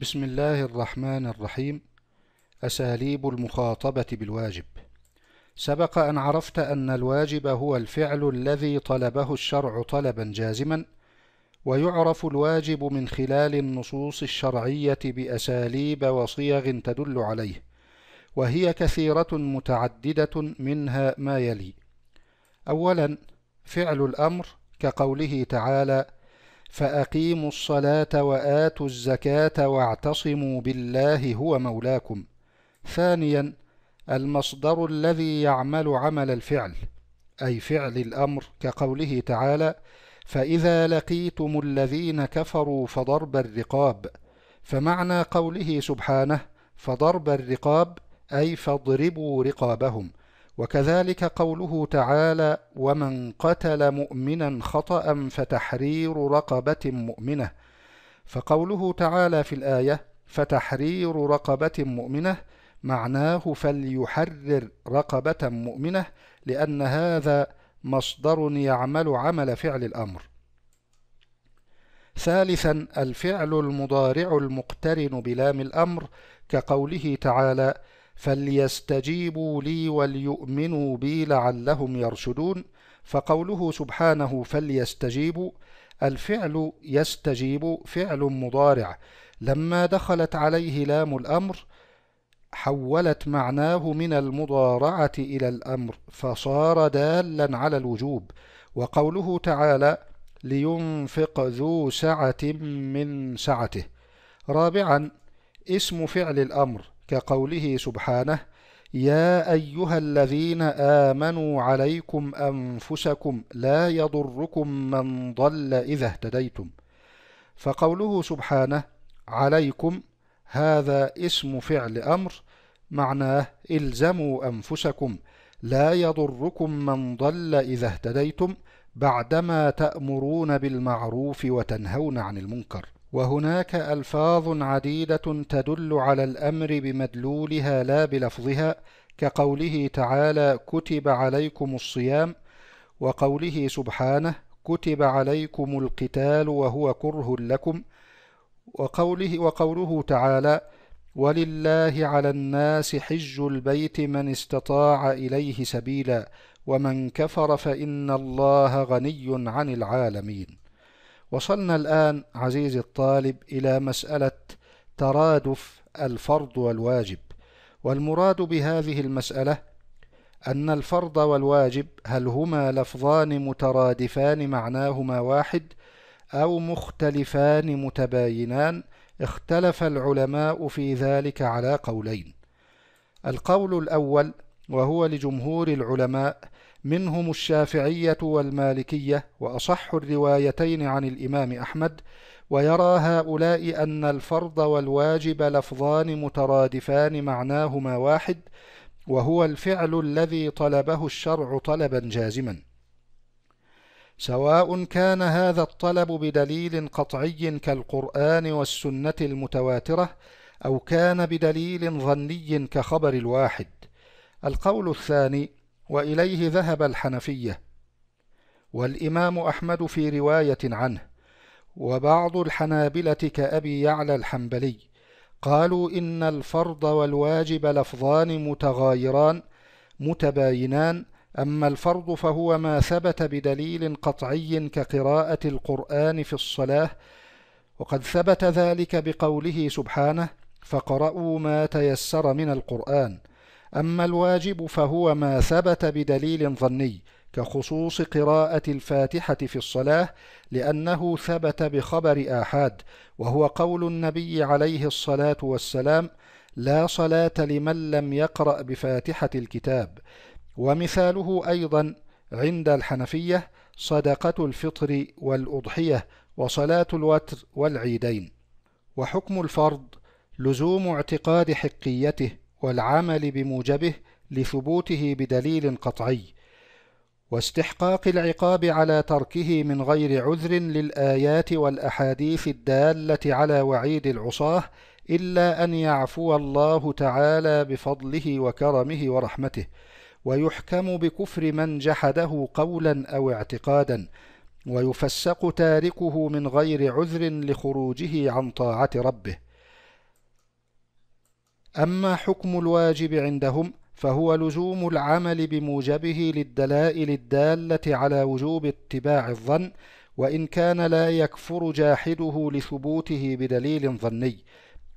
بسم الله الرحمن الرحيم أساليب المخاطبة بالواجب سبق أن عرفت أن الواجب هو الفعل الذي طلبه الشرع طلبا جازما ويعرف الواجب من خلال النصوص الشرعية بأساليب وصيغ تدل عليه وهي كثيرة متعددة منها ما يلي أولا فعل الأمر كقوله تعالى فأقيموا الصلاة وآتوا الزكاة واعتصموا بالله هو مولاكم ثانيا المصدر الذي يعمل عمل الفعل أي فعل الأمر كقوله تعالى فإذا لقيتم الذين كفروا فضرب الرقاب فمعنى قوله سبحانه فضرب الرقاب أي فاضربوا رقابهم وكذلك قوله تعالى ومن قتل مؤمنا خطأ فتحرير رقبة مؤمنة فقوله تعالى في الآية فتحرير رقبة مؤمنة معناه فليحرر رقبة مؤمنة لأن هذا مصدر يعمل عمل فعل الأمر ثالثا الفعل المضارع المقترن بلام الأمر كقوله تعالى فليستجيبوا لي وليؤمنوا بي لعلهم يرشدون فقوله سبحانه فليستجيبوا الفعل يستجيب فعل مضارع لما دخلت عليه لام الأمر حولت معناه من المضارعة إلى الأمر فصار دالا على الوجوب وقوله تعالى لينفق ذو سعة من سعته رابعا اسم فعل الأمر كقوله سبحانه يا أيها الذين آمنوا عليكم أنفسكم لا يضركم من ضل إذا اهتديتم فقوله سبحانه عليكم هذا اسم فعل أمر معناه إلزموا أنفسكم لا يضركم من ضل إذا اهتديتم بعدما تأمرون بالمعروف وتنهون عن المنكر وهناك ألفاظ عديدة تدل على الأمر بمدلولها لا بلفظها كقوله تعالى كتب عليكم الصيام وقوله سبحانه كتب عليكم القتال وهو كره لكم وقوله, وقوله تعالى ولله على الناس حج البيت من استطاع إليه سبيلا ومن كفر فإن الله غني عن العالمين وصلنا الآن عزيزي الطالب إلى مسألة ترادف الفرض والواجب والمراد بهذه المسألة أن الفرض والواجب هل هما لفظان مترادفان معناهما واحد أو مختلفان متباينان اختلف العلماء في ذلك على قولين القول الأول وهو لجمهور العلماء منهم الشافعية والمالكية وأصح الروايتين عن الإمام أحمد ويرى هؤلاء أن الفرض والواجب لفظان مترادفان معناهما واحد وهو الفعل الذي طلبه الشرع طلبا جازما سواء كان هذا الطلب بدليل قطعي كالقرآن والسنة المتواترة أو كان بدليل ظني كخبر الواحد القول الثاني وإليه ذهب الحنفية والإمام أحمد في رواية عنه وبعض الحنابلة كأبي يعلى الحنبلي قالوا إن الفرض والواجب لفظان متغايران متباينان أما الفرض فهو ما ثبت بدليل قطعي كقراءة القرآن في الصلاة وقد ثبت ذلك بقوله سبحانه فقرأوا ما تيسر من القرآن أما الواجب فهو ما ثبت بدليل ظني كخصوص قراءة الفاتحة في الصلاة لأنه ثبت بخبر آحاد وهو قول النبي عليه الصلاة والسلام لا صلاة لمن لم يقرأ بفاتحة الكتاب ومثاله أيضا عند الحنفية صدقة الفطر والأضحية وصلاة الوتر والعيدين وحكم الفرض لزوم اعتقاد حقيته والعمل بموجبه لثبوته بدليل قطعي واستحقاق العقاب على تركه من غير عذر للآيات والأحاديث الدالة على وعيد العصاة إلا أن يعفو الله تعالى بفضله وكرمه ورحمته ويحكم بكفر من جحده قولا أو اعتقادا ويفسق تاركه من غير عذر لخروجه عن طاعة ربه أما حكم الواجب عندهم فهو لزوم العمل بموجبه للدلائل الدالة على وجوب اتباع الظن وإن كان لا يكفر جاحده لثبوته بدليل ظني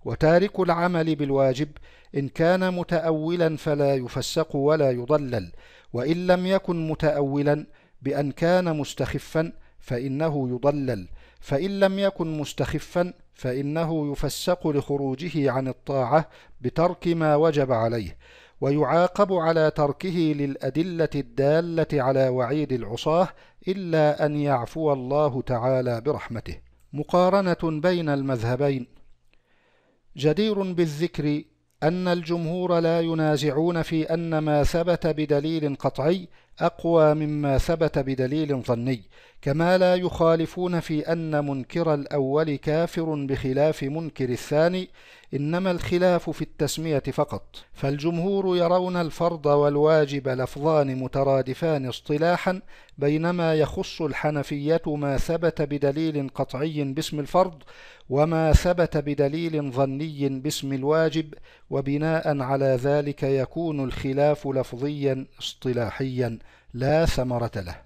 وتارك العمل بالواجب إن كان متأولا فلا يفسق ولا يضلل وإن لم يكن متأولا بأن كان مستخفا فإنه يضلل فإن لم يكن مستخفا فإنه يفسق لخروجه عن الطاعة بترك ما وجب عليه ويعاقب على تركه للأدلة الدالة على وعيد العصاة إلا أن يعفو الله تعالى برحمته مقارنة بين المذهبين جدير بالذكر أن الجمهور لا ينازعون في أن ما ثبت بدليل قطعي أقوى مما ثبت بدليل ظني كما لا يخالفون في أن منكر الأول كافر بخلاف منكر الثاني إنما الخلاف في التسمية فقط فالجمهور يرون الفرض والواجب لفظان مترادفان اصطلاحا بينما يخص الحنفية ما ثبت بدليل قطعي باسم الفرض وما ثبت بدليل ظني باسم الواجب وبناء على ذلك يكون الخلاف لفظيا اصطلاحيا لا ثمرة له